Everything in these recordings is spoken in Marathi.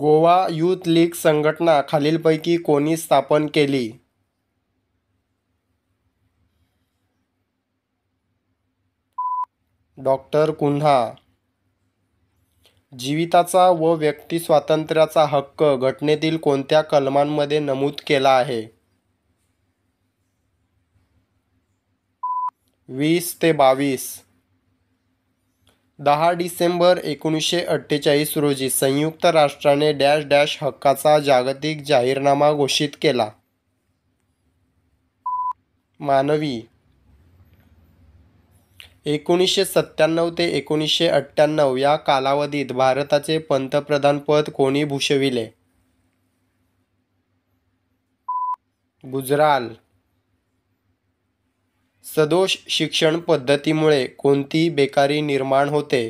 गोवा यूथ लीग संघटना खालीलपैकी कोणी स्थापन केली डॉक्टर कुन्हा जीविताचा व स्वातंत्र्याचा हक्क घटनेतील कोणत्या कलमांमध्ये नमूद केला आहे वीस ते बावीस दहा डिसेंबर एकोणीसशे अठ्ठेचाळीस रोजी संयुक्त राष्ट्राने डॅश डॅश हक्काचा जागतिक जाहीरनामा घोषित केला मानवी एकोणीसशे सत्त्याण्णव ते एकोणीसशे अठ्ठ्याण्णव या कालावधीत भारताचे पंतप्रधानपद कोणी भूषविले गुजराल सदोष शिक्षण पद्धतीमुळे कोणती बेकारी निर्माण होते?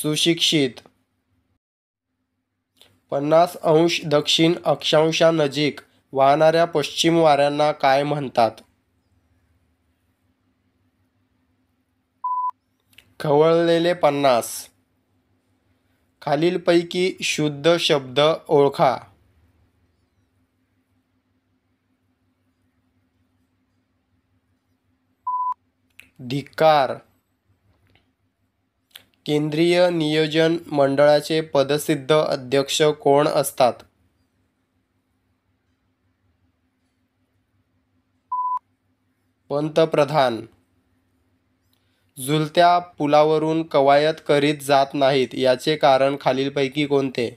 सुशिक्षित पन्नास अंश दक्षिण नजीक वाहणाऱ्या पश्चिम वाऱ्यांना काय म्हणतात? खवळलेले पन्नास खालीलपैकी शुद्ध शब्द ओळखा धिक्कार केंद्रीय नियोजन मंडळाचे पदसिद्ध अध्यक्ष कोण असतात पंतप्रधान झुलत्या पुलावरून कवायत करीत जात नाहीत याचे कारण खालीलपैकी कोणते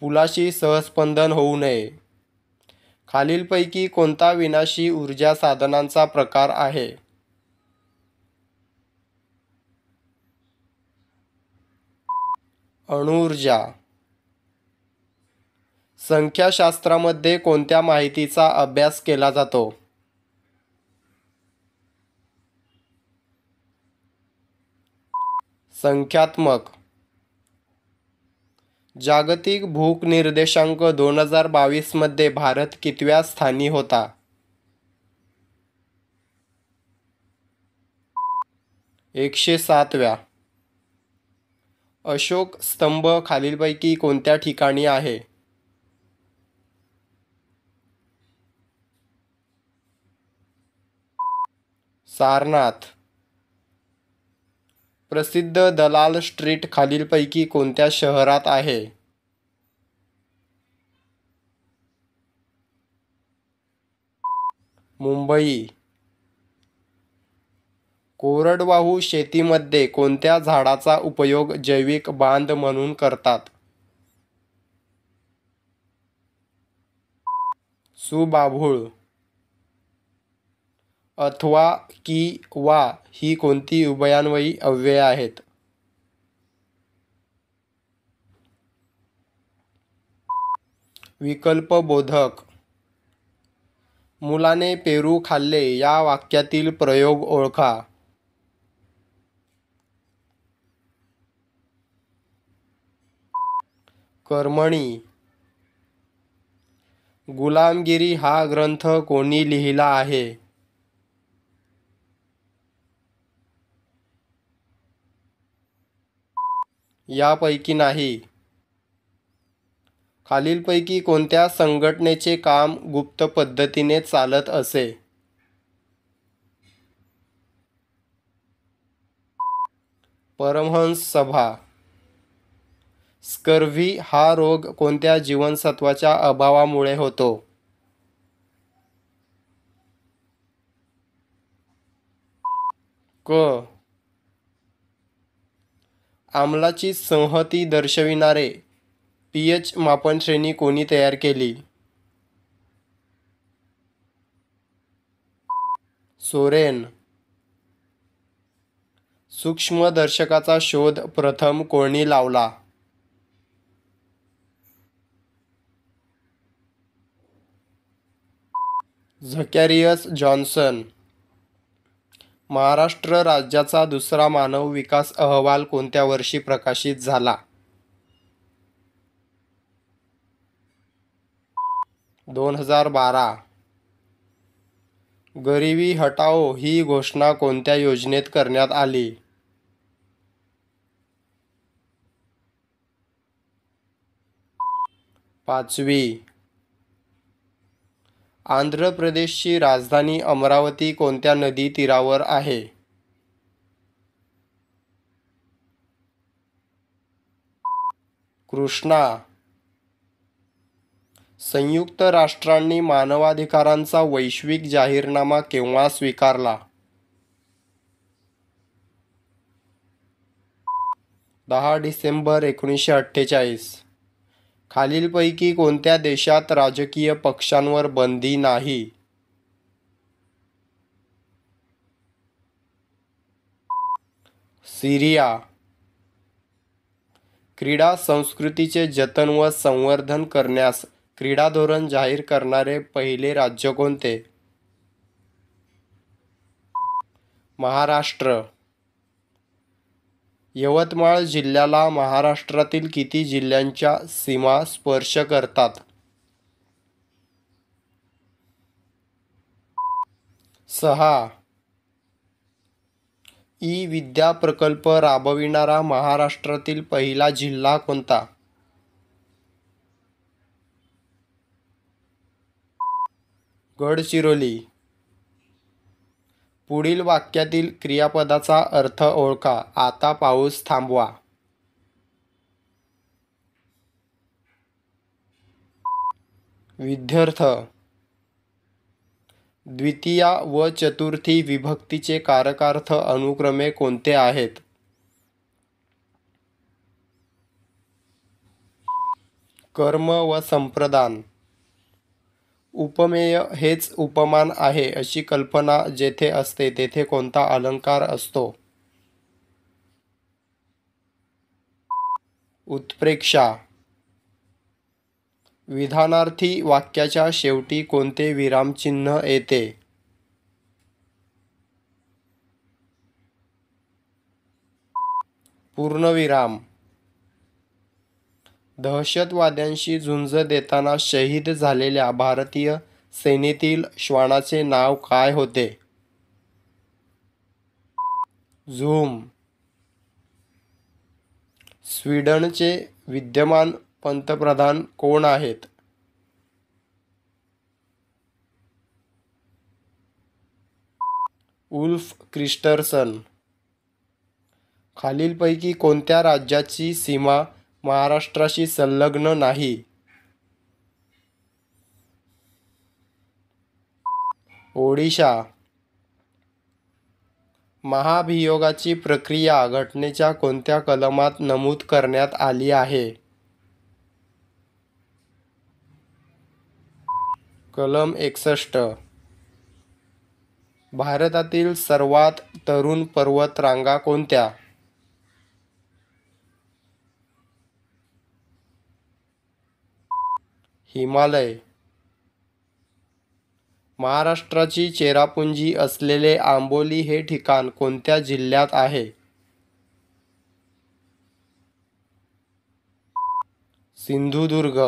पुलाशी सहस्पंदन होऊ नये खालीलपैकी कोणता विनाशी ऊर्जा साधनांचा प्रकार आहे अणुऊर्जा संख्याशास्त्रामध्ये कोणत्या माहितीचा अभ्यास केला जातो संख्यात्मक जागतिक भूक निर्देशांक दोन हजार बावीसमध्ये भारत कितव्या स्थानी होता एकशे सातव्या अशोक स्तंभ खालीलपैकी कोणत्या ठिकाणी आहे सारनाथ प्रसिद्ध दलाल स्ट्रीट खालीलपैकी कोणत्या शहरात आहे मुंबई कोरडवाहू शेतीमध्ये कोणत्या झाडाचा उपयोग जैविक बांध म्हणून करतात सुबाभूळ अथवा की वा ही कोणती उभयान्वयी अव्यय आहेत विकल्पबोधक मुलाने पेरू खाल्ले या वाक्यातील प्रयोग ओळखा कर्मणी गुलामगिरी हा ग्रंथ कोणी लिहिला आहे यापैकी नाही खालीलपैकी कोणत्या संघटनेचे काम गुप्त पद्धतीने चालत असे परमहंस सभा स्कर्वी हा रोग कोणत्या जीवनसत्वाच्या अभावामुळे होतो क आमलाची संहती दर्शविणारे पी एच मापन श्रेणी कोणी तयार केली सोरेन सूक्ष्मदर्शकाचा शोध प्रथम कोणी लावला झकॅरियस जॉन्सन महाराष्ट्र राज्याचा दुसरा मानव विकास अहवाल कोणत्या वर्षी प्रकाशित झाला दोन हजार बारा गरिबी हटाओ ही घोषणा कोणत्या योजनेत करण्यात आली पाचवी आंध्र प्रदेशची राजधानी अमरावती कोणत्या नदी तीरावर आहे कृष्णा संयुक्त राष्ट्रांनी मानवाधिकारांचा वैश्विक जाहीरनामा केव्हा स्वीकारला दहा डिसेंबर एकोणीसशे अठ्ठेचाळीस खालीलपैकी कोणत्या देशात राजकीय पक्षांवर बंदी नाही सिरिया क्रीडा संस्कृतीचे जतन व संवर्धन करण्यास क्रीडा धोरण जाहीर करणारे पहिले राज्य कोणते महाराष्ट्र यवतमाळ जिल्ह्याला महाराष्ट्रातील किती जिल्ह्यांच्या सीमा स्पर्श करतात सहा ई विद्या प्रकल्प राबविणारा महाराष्ट्रातील पहिला जिल्हा कोणता गडचिरोली पुढील वाक्यातील क्रियापदाचा अर्थ ओळखा आता पाऊस थांबवा विद्यार्थ द्वितीया व चतुर्थी विभक्तीचे कारकार्थ अनुक्रमे कोणते आहेत कर्म व संप्रदान उपमेय हेच उपमान आहे अशी कल्पना जेथे असते तेथे कोणता अलंकार असतो उत्प्रेक्षा विधानार्थी वाक्याच्या शेवटी कोणते विरामचिन्ह येते पूर्णविराम दहशतवाद्यांशी झुंज देताना शहीद झालेल्या भारतीय सेनेतील श्वानाचे नाव काय होते झूम स्वीडनचे विद्यमान पंतप्रधान कोण आहेत उल्फ क्रिस्टरसन खालीलपैकी कोणत्या राज्याची सीमा महाराष्ट्राशी संलग्न नाही ओडिशा महाभियोगाची प्रक्रिया घटनेच्या कोणत्या कलमात नमूद करण्यात आली आहे कलम एकसष्ट भारतातील सर्वात तरुण पर्वतरांगा कोणत्या हिमालय महाराष्ट्राची चेरापुंजी असलेले आंबोली हे ठिकाण कोणत्या जिल्ह्यात आहे सिंधुदुर्ग